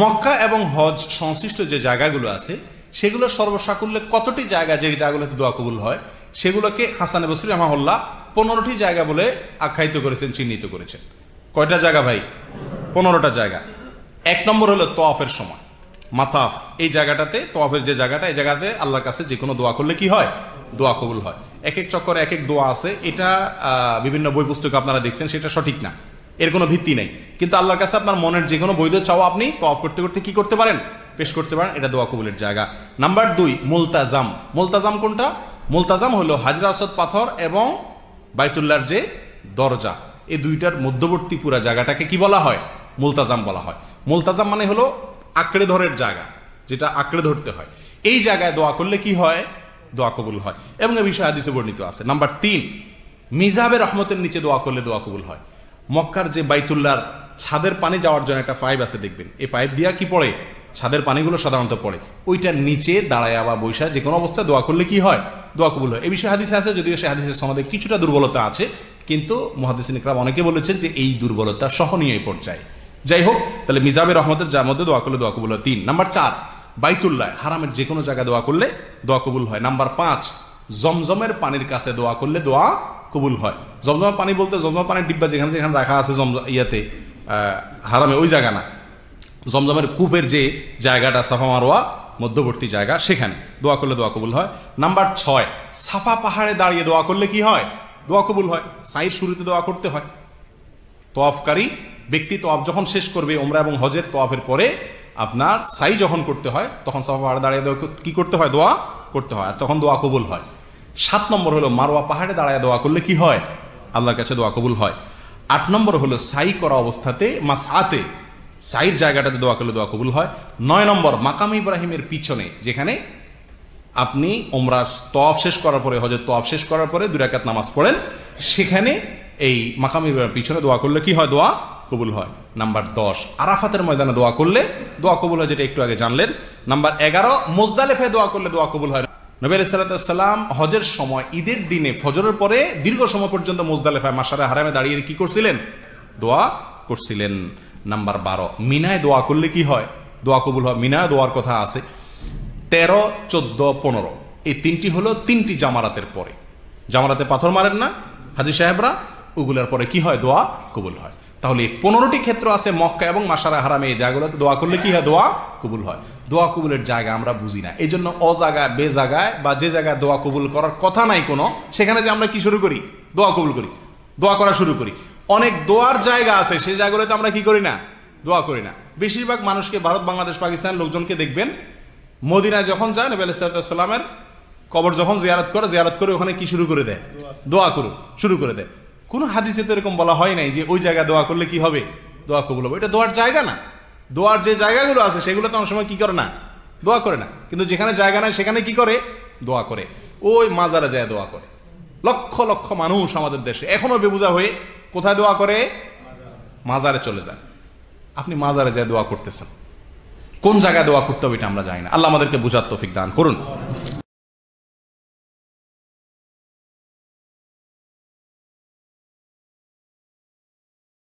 মক্কা এবং হজ সংশ্লিষ্ট যে জায়গাগুলো আছে সেগুলো সর্বসাকুল্যে কতটি জায়গা যে জায়গাগুলোতে দোয়া কবুল হয় সেগুলোকে হাসান বসরি রহমাল্লাহ পনেরোটি জায়গা বলে আখ্যায়িত করেছেন চিহ্নিত করেছেন কয়টা জায়গা ভাই পনেরোটা জায়গা এক নম্বর হলো তফের সময় মাতাফ এই জায়গাটাতে তফের যে জায়গাটা এই জায়গাতে আল্লাহর কাছে যে কোনো দোয়া করলে কি হয় দোয়া কবুল হয় এক এক চক্করে এক এক দোয়া আছে এটা বিভিন্ন বই পুস্তকে আপনারা দেখছেন সেটা সঠিক না এর কোনো ভিত্তি নেই কিন্তু আল্লাহর কাছে আপনার মনের যে কোনো বৈধ চাওয়া আপনি তফ করতে করতে কি করতে পারেন পেশ করতে পারেন এটা দোয়া কবুলের জায়গা নাম্বার দুই মুলতাজাম মুলতাজাম কোনটা মুলতাজাম হলো হাজরা আসদ পাথর এবং বাইতুল্লার যে দরজা এই দুইটার মধ্যবর্তী পুরা জায়গাটাকে কি বলা হয় মুলতাজাম বলা হয় মুলতাজাম মানে হলো আঁকড়ে ধরের জায়গা যেটা আঁকড়ে ধরতে হয় এই জায়গায় দোয়া করলে কি হয় দোয়া কবুল হয় এবং এ বিষয়ে আদিসে বর্ণিত আছে নাম্বার তিন মিজাবের রহমতের নিচে দোয়া করলে দোয়া কবুল হয় মক্কার যে বাইতুল্লার ছাদের পানি যাওয়ার জন্য একটা পাইপ আছে দেখবেন এই পাইপ দিয়া কি পড়ে ছাদের পানিগুলো সাধারণত পড়ে ওইটার নিচে দাঁড়ায় বা বৈশা যে কোনো অবস্থায় দোয়া করলে কি হয় দোয়া কবুল হয় এই বিষয়ে হাদিসে আছে যদিও সে হাদিসের সমাধে কিছুটা দুর্বলতা আছে কিন্তু মহাদিস নিকরাম অনেকে বলেছেন যে এই দুর্বলতা সহনীয় পর্যায়ে যাই হোক তাহলে মিজাবের রহমতের যার মধ্যে দোয়া করলে দোয়া কবুল হয় তিন নাম্বার চার বাইতুল্লাহ হারামের যে কোনো জায়গায় দোয়া করলে দোয়া কবুল হয় নাম্বার পাঁচ জমজমের পানির কাছে দোয়া করলে দোয়া কবুল হয় জমজমের পানি বলতে জমজমের পানির ডিব্বা যেখানে যেখানে রাখা আছে জমজ ইয়াতে হারামে ওই জায়গা না জমজমের কূপের যে জায়গাটা সাফা মারোয়া মধ্যবর্তী জায়গা সেখানে দোয়া করলে দোয়া কবুল হয় নাম্বার ছয় সাফা পাহাড়ে দাঁড়িয়ে দোয়া করলে কি হয় দোয়া কবুল হয় সাইয়ের শুরুতে দোয়া করতে হয় তোয়াফকারী ব্যক্তি তোয়াফ যখন শেষ করবে ওমরা এবং হজের তোয়াফের পরে আপনার সাই যখন করতে হয় তখন সাফা পাহাড়ে দাঁড়িয়ে দোয়া কী করতে হয় দোয়া করতে হয় আর তখন দোয়া কবুল হয় সাত নম্বর হলো মারোয়া পাহাড়ে দাঁড়ায় দোয়া করলে কি হয় আল্লাহর কাছে দোয়া কবুল হয় আট নম্বর হলো সাই করা অবস্থাতে মাস আতে সাইর জায়গাটাতে দোয়া করলে দোয়া কবুল হয় নয় নম্বর মাকাম ইব্রাহিমের পিছনে যেখানে আপনি ওমরা তফ শেষ করার পরে হজর তফ শেষ করার পরে দুরাকাত নামাজ পড়েন সেখানে এই মাকাম ইব্রাহিমের পিছনে দোয়া করলে কি হয় দোয়া কবুল হয় নাম্বার দশ আরাফাতের ময়দানে দোয়া করলে দোয়া কবুল হয় যেটা একটু আগে জানলেন নাম্বার এগারো মোজদালেফে দোয়া করলে দোয়া কবুল হয় নবী আলাইসাল্লাম হজের সময় ঈদের দিনে ফজরের পরে দীর্ঘ সময় পর্যন্ত মুজদালেফায় মাসারে হারামে দাঁড়িয়ে কি করছিলেন দোয়া করছিলেন নাম্বার বারো মিনায় দোয়া করলে কি হয় দোয়া কবুল হয় মিনায় দোয়ার কথা আছে তেরো চোদ্দ পনেরো এই তিনটি হলো তিনটি জামারাতের পরে জামারাতে পাথর মারেন না হাজি সাহেবরা ওগুলোর পরে কি হয় দোয়া কবুল হয় তাহলে পনেরোটি ক্ষেত্র আছে মক্কা এবং মাসারা হারামে এই জায়গাগুলোতে দোয়া করলে কি হয় দোয়া কবুল হয় দোয়া কবুলের জায়গা আমরা বুঝি না এই জন্য অজাগায় বে জায়গায় বা যে জায়গায় দোয়া কবুল করার কথা নাই কোনো সেখানে যে আমরা কি শুরু করি দোয়া কবুল করি দোয়া করা শুরু করি অনেক দোয়ার জায়গা আছে সেই জায়গাগুলোতে আমরা কি করি না দোয়া করি না বেশিরভাগ মানুষকে ভারত বাংলাদেশ পাকিস্তান লোকজনকে দেখবেন মদিনায় যখন যায় নবী আলাইসাল্লামের কবর যখন জিয়ারত করে জিয়ারত করে ওখানে কি শুরু করে দেয় দোয়া করুক শুরু করে দেয় কোনো হাদিসে তো এরকম বলা হয় নাই যে ওই জায়গায় দোয়া করলে কি হবে দোয়া কবুল হবে এটা দোয়ার জায়গা না দোয়ার যে জায়গাগুলো আছে সেগুলো তো অনেক সময় কী করে না দোয়া করে না কিন্তু যেখানে জায়গা নাই সেখানে কি করে দোয়া করে ওই মাজারা যায় দোয়া করে লক্ষ লক্ষ মানুষ আমাদের দেশে এখনও বেবুজা হয়ে কোথায় দোয়া করে মাজারে চলে যায় আপনি মাজারে যায় দোয়া করতেছেন কোন জায়গায় দোয়া করতে হবে এটা আমরা জানি না আল্লাহ আমাদেরকে বুঝার তফিক দান করুন